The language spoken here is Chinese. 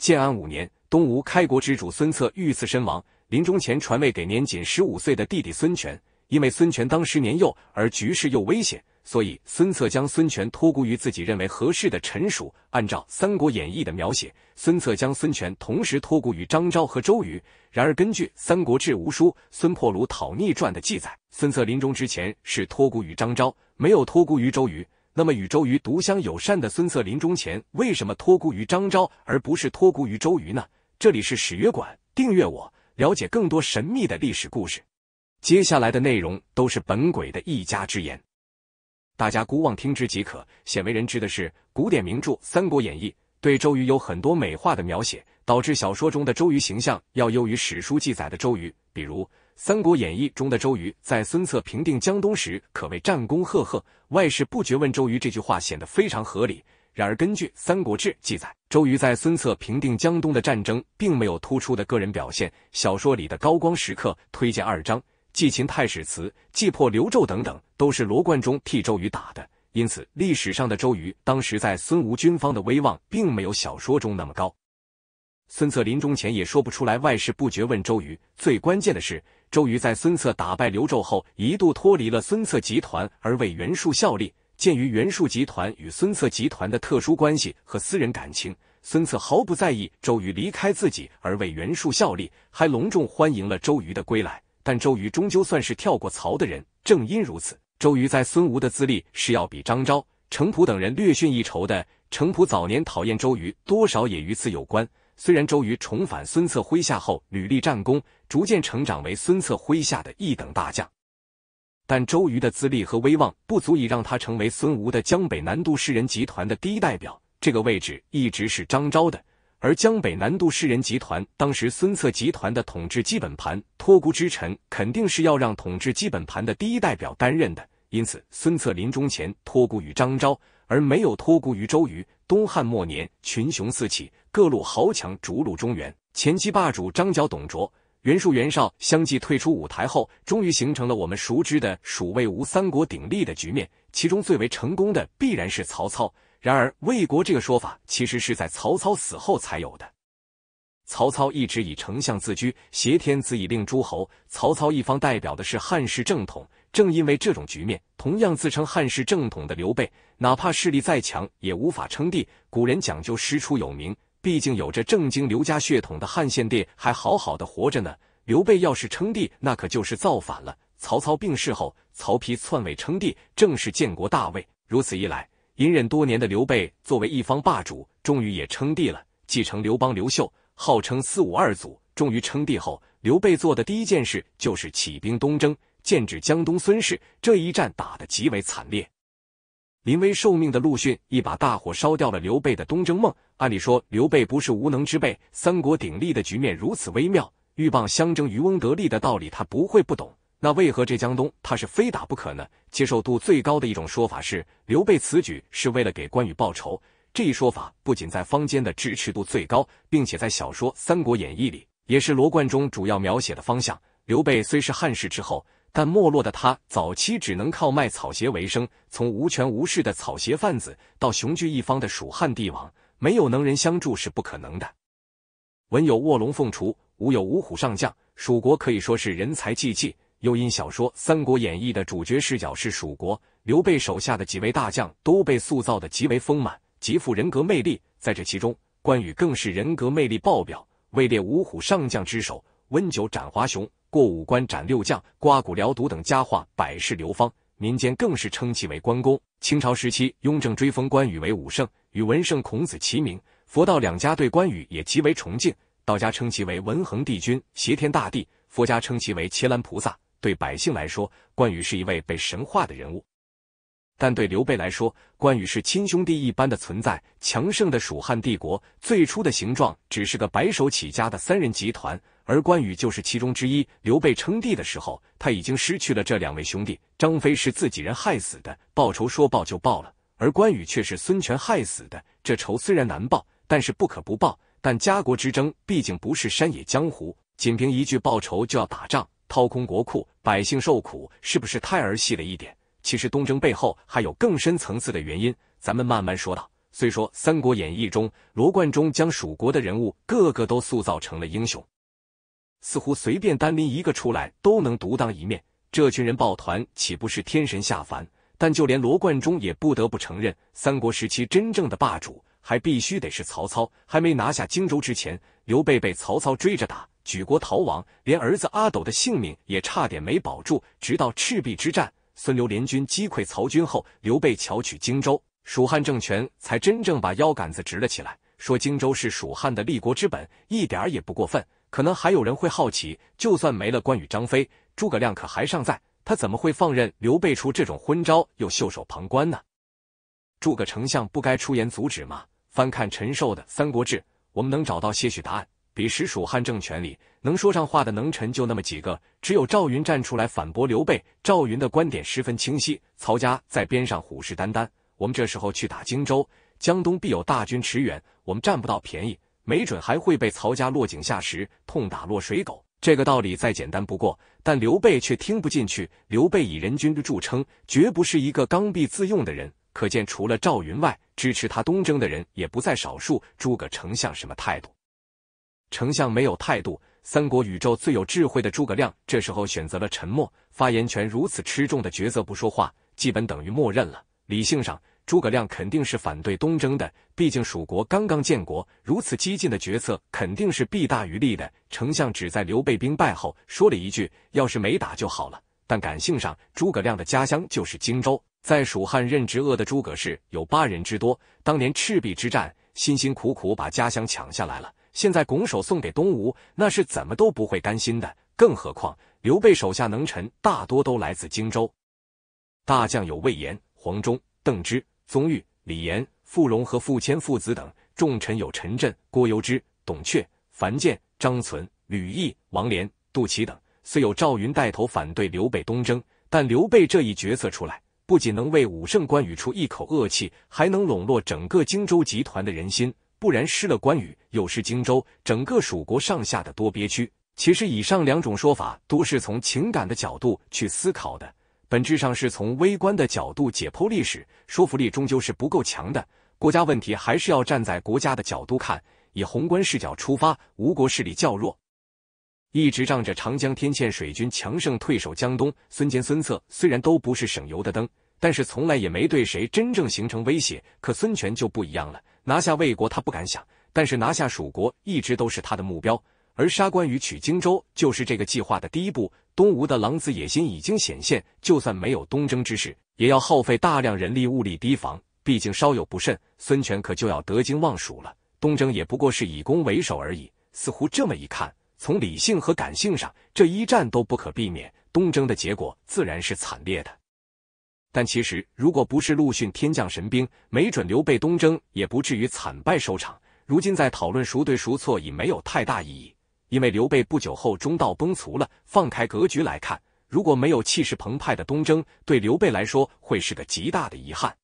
建安五年，东吴开国之主孙策遇刺身亡，临终前传位给年仅十五岁的弟弟孙权。因为孙权当时年幼，而局势又危险，所以孙策将孙权托孤于自己认为合适的臣属。按照《三国演义》的描写，孙策将孙权同时托孤于张昭和周瑜。然而，根据《三国志吴书孙破虏讨逆传》的记载，孙策临终之前是托孤于张昭，没有托孤于周瑜。那么与周瑜独相友善的孙策临终前，为什么托孤于张昭而不是托孤于周瑜呢？这里是史约馆，订阅我，了解更多神秘的历史故事。接下来的内容都是本鬼的一家之言，大家姑妄听之即可。鲜为人知的是，古典名著《三国演义》对周瑜有很多美化的描写。导致小说中的周瑜形象要优于史书记载的周瑜，比如《三国演义》中的周瑜在孙策平定江东时可谓战功赫赫，外事不决问周瑜这句话显得非常合理。然而，根据《三国志》记载，周瑜在孙策平定江东的战争并没有突出的个人表现。小说里的高光时刻，推荐二章：祭秦太史慈、祭破刘纣等等，都是罗贯中替周瑜打的。因此，历史上的周瑜当时在孙吴军方的威望并没有小说中那么高。孙策临终前也说不出来外事，不觉问周瑜。最关键的是，周瑜在孙策打败刘纣后，一度脱离了孙策集团，而为袁术效力。鉴于袁术集团与孙策集团的特殊关系和私人感情，孙策毫不在意周瑜离开自己而为袁术效力，还隆重欢迎了周瑜的归来。但周瑜终究算是跳过曹的人。正因如此，周瑜在孙吴的资历是要比张昭、程普等人略逊一筹的。程普早年讨厌周瑜，多少也与此有关。虽然周瑜重返孙策麾下后屡立战功，逐渐成长为孙策麾下的一等大将，但周瑜的资历和威望不足以让他成为孙吴的江北南渡士人集团的第一代表。这个位置一直是张昭的。而江北南渡士人集团当时孙策集团的统治基本盘，托孤之臣肯定是要让统治基本盘的第一代表担任的。因此，孙策临终前托孤于张昭，而没有托孤于周瑜。东汉末年，群雄四起，各路豪强逐鹿中原。前期霸主张角、董卓、袁术、袁绍相继退出舞台后，终于形成了我们熟知的蜀、魏、吴三国鼎立的局面。其中最为成功的，必然是曹操。然而，魏国这个说法其实是在曹操死后才有的。曹操一直以丞相自居，挟天子以令诸侯。曹操一方代表的是汉室正统。正因为这种局面，同样自称汉室正统的刘备，哪怕势力再强，也无法称帝。古人讲究师出有名，毕竟有着正经刘家血统的汉献帝还好好的活着呢。刘备要是称帝，那可就是造反了。曹操病逝后，曹丕篡位称帝，正式建国大位。如此一来，隐忍多年的刘备作为一方霸主，终于也称帝了，继承刘邦刘秀，号称四五二祖。终于称帝后，刘备做的第一件事就是起兵东征。限制江东孙氏，这一战打得极为惨烈。临危受命的陆逊一把大火烧掉了刘备的东征梦。按理说，刘备不是无能之辈，三国鼎立的局面如此微妙，鹬蚌相争，渔翁得利的道理他不会不懂。那为何这江东他是非打不可呢？接受度最高的一种说法是，刘备此举是为了给关羽报仇。这一说法不仅在坊间的支持度最高，并且在小说《三国演义》里也是罗贯中主要描写的方向。刘备虽是汉室之后。但没落的他，早期只能靠卖草鞋为生。从无权无势的草鞋贩子到雄踞一方的蜀汉帝王，没有能人相助是不可能的。文有卧龙凤雏，武有五虎上将，蜀国可以说是人才济济。又因小说《三国演义》的主角视角是蜀国，刘备手下的几位大将都被塑造的极为丰满，极富人格魅力。在这其中，关羽更是人格魅力爆表，位列五虎上将之首。温酒斩华雄，过五关斩六将，刮骨疗毒等佳话百世流芳，民间更是称其为关公。清朝时期，雍正追封关羽为武圣，与文圣孔子齐名。佛道两家对关羽也极为崇敬，道家称其为文恒帝君、协天大帝，佛家称其为伽蓝菩萨。对百姓来说，关羽是一位被神化的人物，但对刘备来说，关羽是亲兄弟一般的存在。强盛的蜀汉帝国最初的形状，只是个白手起家的三人集团。而关羽就是其中之一。刘备称帝的时候，他已经失去了这两位兄弟。张飞是自己人害死的，报仇说报就报了；而关羽却是孙权害死的，这仇虽然难报，但是不可不报。但家国之争毕竟不是山野江湖，仅凭一句报仇就要打仗、掏空国库、百姓受苦，是不是太儿戏了一点？其实东征背后还有更深层次的原因，咱们慢慢说道。虽说《三国演义》中罗贯中将蜀国的人物个个都塑造成了英雄。似乎随便单拎一个出来都能独当一面，这群人抱团岂不是天神下凡？但就连罗贯中也不得不承认，三国时期真正的霸主还必须得是曹操。还没拿下荆州之前，刘备被曹操追着打，举国逃亡，连儿子阿斗的性命也差点没保住。直到赤壁之战，孙刘联军击溃曹军后，刘备巧取荆州，蜀汉政权才真正把腰杆子直了起来。说荆州是蜀汉的立国之本，一点儿也不过分。可能还有人会好奇，就算没了关羽、张飞，诸葛亮可还尚在，他怎么会放任刘备出这种昏招，又袖手旁观呢？诸葛丞相不该出言阻止吗？翻看陈寿的《三国志》，我们能找到些许答案。彼时蜀汉政权里能说上话的能臣就那么几个，只有赵云站出来反驳刘备。赵云的观点十分清晰，曹家在边上虎视眈眈，我们这时候去打荆州，江东必有大军驰援，我们占不到便宜。没准还会被曹家落井下石，痛打落水狗。这个道理再简单不过，但刘备却听不进去。刘备以仁君著称，绝不是一个刚愎自用的人。可见，除了赵云外，支持他东征的人也不在少数。诸葛丞相什么态度？丞相没有态度。三国宇宙最有智慧的诸葛亮，这时候选择了沉默。发言权如此吃重的角色不说话，基本等于默认了。理性上。诸葛亮肯定是反对东征的，毕竟蜀国刚刚建国，如此激进的决策肯定是弊大于利的。丞相只在刘备兵败后说了一句：“要是没打就好了。”但感性上，诸葛亮的家乡就是荆州，在蜀汉任职恶的诸葛氏有八人之多。当年赤壁之战，辛辛苦苦把家乡抢下来了，现在拱手送给东吴，那是怎么都不会甘心的。更何况刘备手下能臣大多都来自荆州，大将有魏延、黄忠。邓芝、宗预、李严、傅融和傅谦父子等重臣有陈震、郭攸之、董榷、樊建、张存、吕义、王连、杜琪等。虽有赵云带头反对刘备东征，但刘备这一决策出来，不仅能为武圣关羽出一口恶气，还能笼络整个荆州集团的人心。不然失了关羽，又失荆州，整个蜀国上下的多憋屈。其实以上两种说法都是从情感的角度去思考的。本质上是从微观的角度解剖历史，说服力终究是不够强的。国家问题还是要站在国家的角度看，以宏观视角出发。吴国势力较弱，一直仗着长江天堑水军强盛，退守江东。孙坚、孙策虽然都不是省油的灯，但是从来也没对谁真正形成威胁。可孙权就不一样了，拿下魏国他不敢想，但是拿下蜀国一直都是他的目标。而杀关羽、取荆州就是这个计划的第一步。东吴的狼子野心已经显现，就算没有东征之事，也要耗费大量人力物力提防。毕竟稍有不慎，孙权可就要得经忘蜀了。东征也不过是以攻为守而已。似乎这么一看，从理性和感性上，这一战都不可避免。东征的结果自然是惨烈的。但其实，如果不是陆逊天降神兵，没准刘备东征也不至于惨败收场。如今在讨论孰对孰错，已没有太大意义。因为刘备不久后中道崩殂了，放开格局来看，如果没有气势澎湃的东征，对刘备来说会是个极大的遗憾。